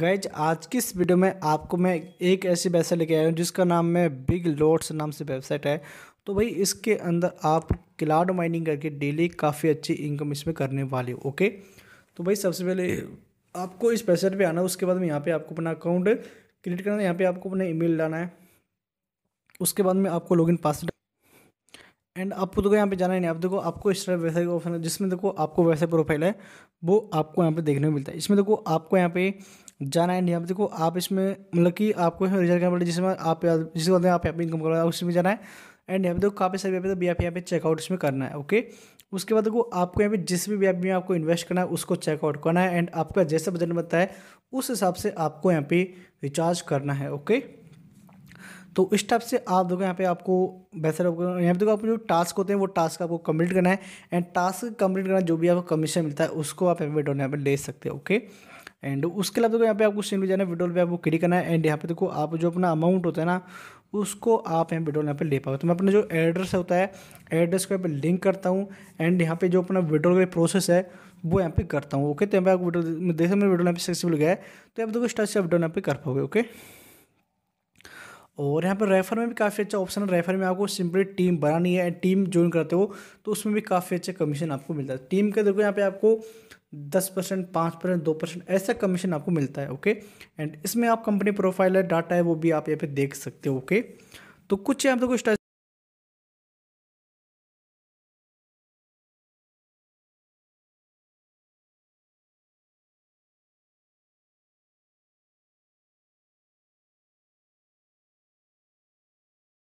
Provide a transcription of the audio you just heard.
guys आज की इस वीडियो में आपको मैं एक ऐसी वेबसाइट लेके आया हूँ जिसका नाम है बिग लोड्स नाम से वेबसाइट है तो भाई इसके अंदर आप क्लाउड माइनिंग करके डेली काफ़ी अच्छी इनकम इसमें करने वाले ओके तो भाई सबसे पहले आपको इस वेबसाइट पे आना है उसके बाद में यहाँ पे आपको अपना अकाउंट क्रिएट करना है यहाँ पे आपको अपना ईमेल डालना है उसके बाद में आपको लॉगिन पासवर्ड एंड आपको देखो यहाँ पे जाना ही नहीं आप देखो आपको इस तरह वेबसाइट ऑप्शन है जिसमें देखो आपको वेबसाइट प्रोफाइल है वो आपको यहाँ पे देखने को मिलता है इसमें देखो आपको यहाँ पे जाना है नियमित को आप इसमें मतलब कि आपको इसमें रिजल्ट करना पड़ेगा जिसमें आप जिसे बोलते हैं आप यहाँ पे इनकम करना उसमें जाना है एंड यहाँ पे देखो काफ़ी सारे तो बी आप यहाँ पे चेकआउट इसमें करना है ओके उसके बाद देखो आपको यहाँ पे जिस भी ऐप में आपको इन्वेस्ट करना है उसको चेकआउट करना है एंड आपका जैसा बजट बनता है उस हिसाब से आपको यहाँ पे रिचार्ज करना है ओके तो इस टाइप से आप देखो यहाँ पे आपको बेहतर यहाँ पे देखो आपको जो टास्क होते हैं वो टास्क आपको कंप्लीट करना है एंड टास्क कंप्लीट करना जो भी आपको कमीशन मिलता है उसको आप यहाँ पे डोन यहाँ पे ले सकते हो ओके एंड उसके अलावा देखो यहाँ पे आपको भी जाना है विड्रॉल पे आपको क्लिक करना है एंड यहाँ पे देखो आप जो अपना अमाउंट होता है ना उसको आप यहाँ विड्रॉल यहाँ पे ले पाओ तो मैं अपना जो एड्रेस होता है एड्रेस को यहाँ पे लिंक करता हूँ एंड यहाँ पे जो अपना विड्रॉल का प्रोसेस है वो यहाँ पे करता हूँ ओके तो यहाँ पे आपको विड्रॉल देखो मेरे विड्रॉल यहाँ पे सक्सेसफुल गया है तो यहाँ पे देखो स्टार्ट से आप विड्रॉल यहाँ पे कर पाओगे ओके और यहाँ पर रेफर में भी काफ़ी अच्छा ऑप्शन है रेफर में आपको सिंपली टीम बनानी है एंड टीम ज्वाइन करते हो तो उसमें भी काफ़ी अच्छा कमीशन आपको मिलता है टीम के देखो यहाँ पे आपको दस परसेंट पाँच परसेंट दो परसेंट ऐसा कमीशन आपको मिलता है ओके एंड इसमें आप कंपनी प्रोफाइल है डाटा है वो भी आप यहाँ पे देख सकते हो ओके तो कुछ यहाँ पर कुछ